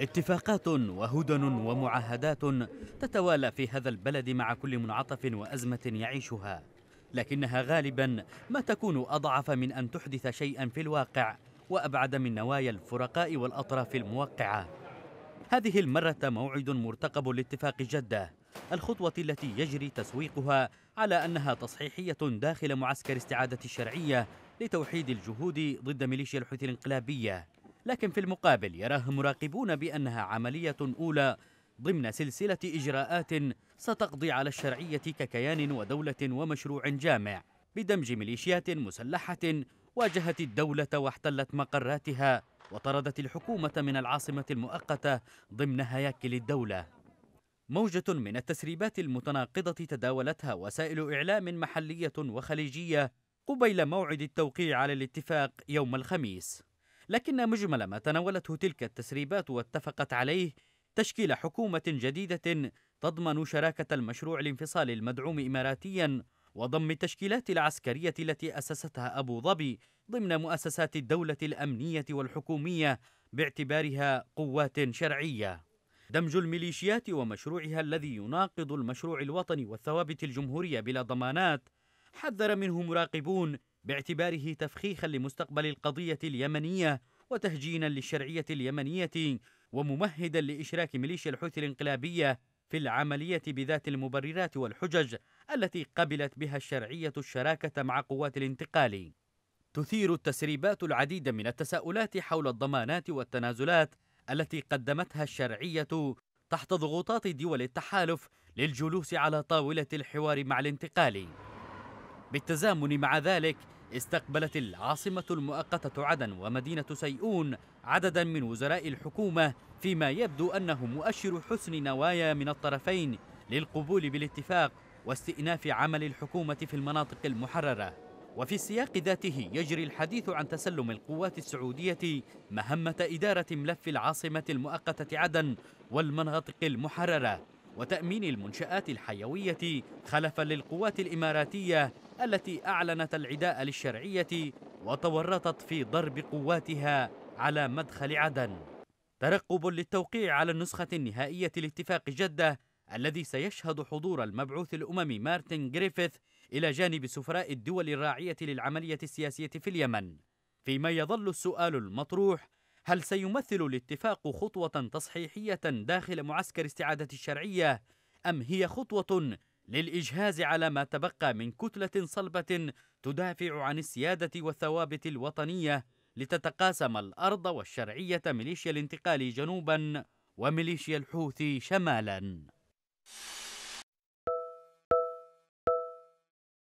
اتفاقات وهدن ومعاهدات تتوالى في هذا البلد مع كل منعطف وازمه يعيشها لكنها غالبا ما تكون اضعف من ان تحدث شيئا في الواقع وابعد من نوايا الفرقاء والاطراف الموقعه هذه المره موعد مرتقب لاتفاق جده الخطوه التي يجري تسويقها على انها تصحيحيه داخل معسكر استعاده الشرعيه لتوحيد الجهود ضد ميليشيا الحوثي الانقلابيه لكن في المقابل يراها مراقبون بأنها عملية أولى ضمن سلسلة إجراءات ستقضي على الشرعية ككيان ودولة ومشروع جامع بدمج ميليشيات مسلحة واجهت الدولة واحتلت مقراتها وطردت الحكومة من العاصمة المؤقتة ضمن هياكل الدولة موجة من التسريبات المتناقضة تداولتها وسائل إعلام محلية وخليجية قبيل موعد التوقيع على الاتفاق يوم الخميس لكن مجمل ما تناولته تلك التسريبات واتفقت عليه تشكيل حكومة جديدة تضمن شراكة المشروع الانفصالي المدعوم إماراتيا وضم التشكيلات العسكرية التي أسستها أبو ظبي ضمن مؤسسات الدولة الأمنية والحكومية باعتبارها قوات شرعية دمج الميليشيات ومشروعها الذي يناقض المشروع الوطني والثوابت الجمهورية بلا ضمانات حذر منه مراقبون باعتباره تفخيخا لمستقبل القضية اليمنية وتهجينا للشرعية اليمنية وممهدا لإشراك ميليشيا الحوثي الانقلابية في العملية بذات المبررات والحجج التي قبلت بها الشرعية الشراكة مع قوات الانتقال تثير التسريبات العديد من التساؤلات حول الضمانات والتنازلات التي قدمتها الشرعية تحت ضغوطات دول التحالف للجلوس على طاولة الحوار مع الانتقال بالتزامن مع ذلك استقبلت العاصمة المؤقتة عدن ومدينة سيئون عددا من وزراء الحكومة فيما يبدو أنه مؤشر حسن نوايا من الطرفين للقبول بالاتفاق واستئناف عمل الحكومة في المناطق المحررة وفي السياق ذاته يجري الحديث عن تسلم القوات السعودية مهمة إدارة ملف العاصمة المؤقتة عدن والمناطق المحررة وتأمين المنشآت الحيوية خلفا للقوات الإماراتية التي أعلنت العداء للشرعية وتورطت في ضرب قواتها على مدخل عدن ترقب للتوقيع على النسخة النهائية لاتفاق جدة الذي سيشهد حضور المبعوث الأممي مارتن جريفيث إلى جانب سفراء الدول الراعية للعملية السياسية في اليمن فيما يظل السؤال المطروح هل سيمثل الاتفاق خطوة تصحيحية داخل معسكر استعادة الشرعية أم هي خطوة للإجهاز على ما تبقى من كتلة صلبة تدافع عن السيادة والثوابت الوطنية لتتقاسم الأرض والشرعية ميليشيا الانتقال جنوبا وميليشيا الحوثي شمالا